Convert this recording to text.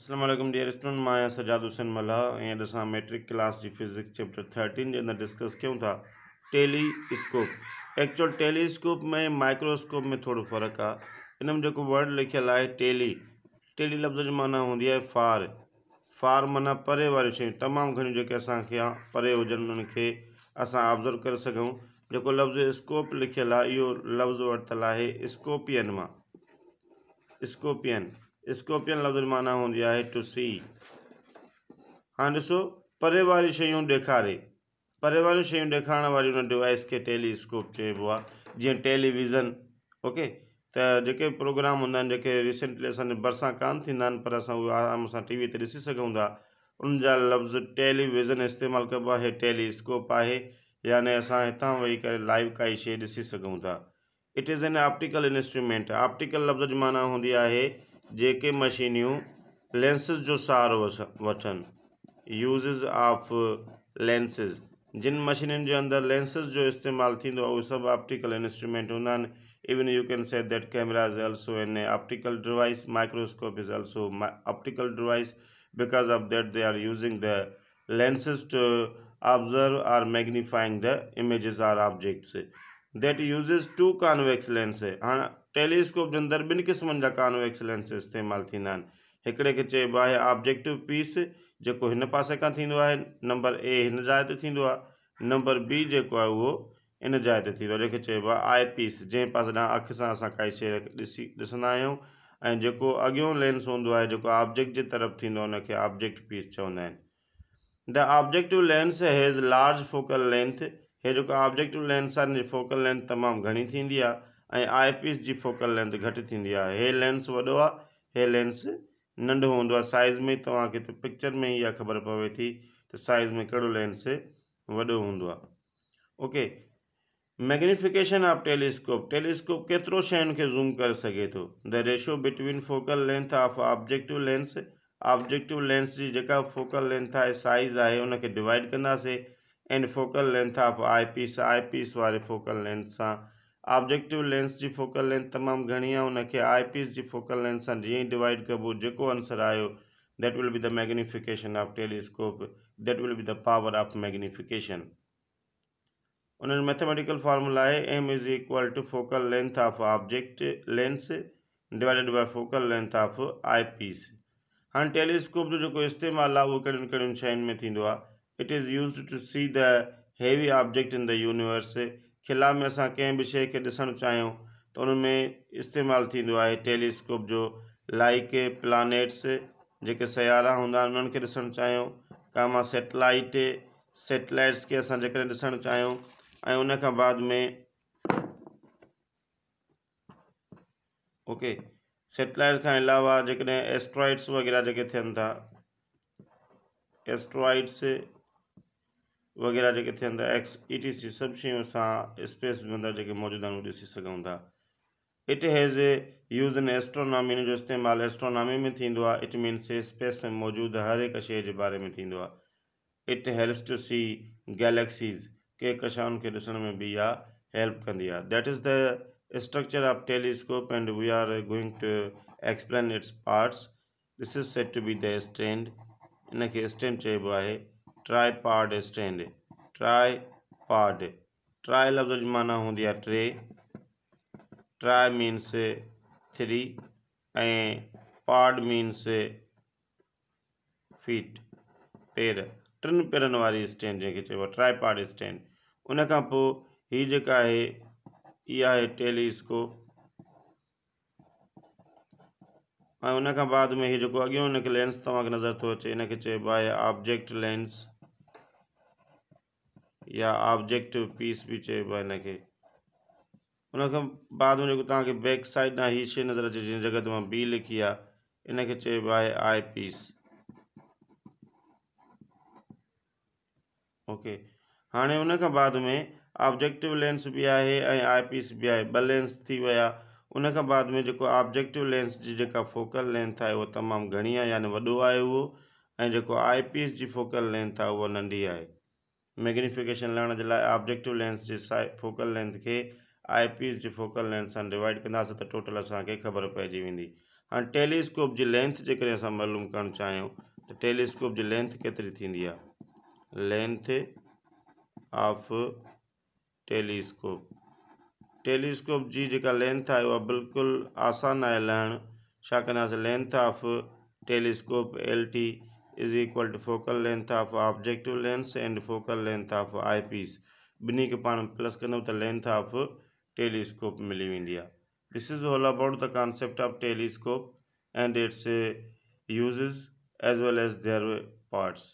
Dear student मैं Sajjad Hussain Hussain Malla in matric class की physics chapter thirteen के अंदर डिस्कस क्यों था टेलीस्कोप एक्चुअल टेलीस्कोप में माइक्रोस्कोप में थोड़ा फर्क आ इनमें जो वर्ड लिखल है टेली टेली लफ़्ज़ की माना होंगी है फार फार माना परे वाली शयूं तमाम घड़ी जो अस हाँ, परे हो अस ऑब्ज़र्व कर सघूं जो लफ़्ज़ स्कोप लिखल है यो लफ़्ज़ वरतल है स्कोपियन में स्कोपियन इस्कोपियन लफ़्ज़ जी माना हूंदी आहे टू सी हाणे ॾिसो परे वारी शयूं ॾेखारे परे वारियूं शयूं ॾेखारण वारी हुन डिवाइस खे टेलीस्कोप चइबो आहे जीअं टेलीविज़न ओके त जेके प्रोग्राम हूंदा आहिनि जेके रिसेंटली असांजे भरिसां कान थींदा आहिनि पर असां उहे आराम सां टी वी ते ॾिसी सघूं था उन जा लफ़्ज़ टेलीविज़न इस्तेमालु कबो आहे टेलीस्कोप आहे याने असां हितां वेही करे लाइव काई शइ ॾिसी सघूं था it is an optical instrument optical लफ़्ज़ जी माना हूंदी आहे जेके मशीन्यू लेंसेज जो सार वन यूज़िस ऑफ लेंसेज जिन मशीन के अंदर लेंसेस जो इस्तेमाल सब ऑप्टिकल इंस्ट्रूमेंट हूँ even you can say that cameras also an optical device microscope is also optical device because of that they are using the lenses to observe or magnifying the image or objects that uses two convex lens हाँ telescope जे अंदर बिन किस्म जहाँ convex lens इस्तेमाल थींदा के हिकिड़े है ऑब्जेक्टिव पीस जो इन पासे का थींदो आहे नम्बर ए इन जाए तो नंबर बी जो है वो इन जाए तो थींदो आहे हुन आई पीस जै पास अख से अस कई काई जो ॾिसी लेंस हों ऑब्जेक्ट की तरफ़ थी आहे ऑब्जेक्ट पीस चवन the objective lens has large focal length ये जो ऑब्जेक्टिव लेंस है फोकल लेंथ तमाम घनी थी आई पीस की फोकल लेंथ घटि हे लेंस वो हे लेंस नंढो हों साइज़ में तक त पिक्चर में ही ख़बर पवे थी तो साइज़ में कड़ो लेंस वो हों okay magnification of telescope telescope केतिरो शूम कर सके तो the ratio between focal length of objective lens objective lens की जो फोकल लेंथ है साइज़ है उनके डिवाइड कंदासीं and focal length of eyepiece eyepiece वारी फोकल लेंथ से ऑब्जेक्टिव लेंस की फोकल लेंथ तमाम घनी आहे हुनखे आई पीस की फोकल लेंथ सां जीअं डिवाइड कबो जो आंसर आयो that will be the magnification of telescope that will be the power of magnification उन्हनि मैथमेटिकल फार्मूला है M is equal to focal length of object lens divided by focal length of I piece हाणे telescope जो इस्तेमाल इस्तेमालु आहे उहो कहिड़ियुनि कहिड़ियुनि में थींदो it is use to see the heavy object in the universe खिला में असां कंहिं बि शइ खे ॾिसणु चाहियूं त उनमें इस्तेमालु थींदो आहे टेलीस्कोप जो लाइक प्लानेट्स जेके सियारा हूंदा आहिनि उन्हनि खे ॾिसणु चाहियूं का मां सेटलाइट सेटलाइट्स खे असां जेकॾहिं ॾिसणु चाहियूं ऐं उन खां बाद में ओके सेटेलाइट खां अलावा जेकॾहिं एस्ट्रॉइड्स वग़ैरह जेके थियनि था एस्ट्रॉइड्स वग़ैरह e, जो थे एक्स ई टी सी सभु स्पेस में अंदर मौजूदा मौजूदु it has use in astronomy in जो इस्तेमाल एस्ट्रोनॉमी में थी इट मीन्स स्पेस में मौजूद हर एक शे के बारे में थी it helps to see galaxies के कशाउन के ॾिसण में भी इहा हेल्प कंदी that is the structure of telescope and we are going to explain its parts this is set to be the stand इनके स्टैंड चइबो tripod stand tri tripod tri लफ्ज माना होंगी दिया ट्रे ट्राई मीन्स थ्री ऐं पाड means feet पेर टिनि पेरनि वाली स्टैंड जैसे चइबो आहे ट्राई पाड स्टैंड उन खां पोइ हीअ जेका आहे टेलीस्कोप उन बाद में हीअ जेको अॻियां लेंस तव्हांखे नज़र थो अचे हिनखे चइबो आहे ऑब्जेक्ट लेंस या ऑब्जेक्टिव पीस भी चाहिए इन के उन हाँ, बाद में तक बैक साइड ना ही शे नज़र अचे जिन जगह ते बी लिखी है इनके चइबो आई पीस ओके हाँ उन बाद में ऑब्जेक्टिव लेंस भी आहे आई पीस भी आहे ब लेंस थी बाद में जो ऑब्जेक्टिव लेंस की जो फोकल लेंथ है वह तमाम घनी है यानी वो है वो जो आई पीस की फोकल लेंथ है वह नंढी है मैग्निफिकेशन लहण जे लाइ ऑब्जेक्टिव लेंस जे फोकल लेंथ खे पीस जी फोकल लेंथ सां डिवाइड कंदासीं त टोटल असांखे ख़बर पइजी वेंदी हाणे टेलीस्कोप जी लेंथ जेकॾहिं असां मालूम करणु चाहियूं त टेलीस्कोप जी लेंथ केतिरी थींदी आहे लेंथ ऑफ टेलीस्कोप टेलीस्कोप जी जेका लेंथ आहे उहा बिल्कुलु आसानु आहे लहणु छा कंदासीं length of telescope LT is equal to focal length of objective lens and focal length of eyepiece. Beneath upon plus the length of telescope millimedia. This is all about the concept of telescope and its uh, uses as well as their parts.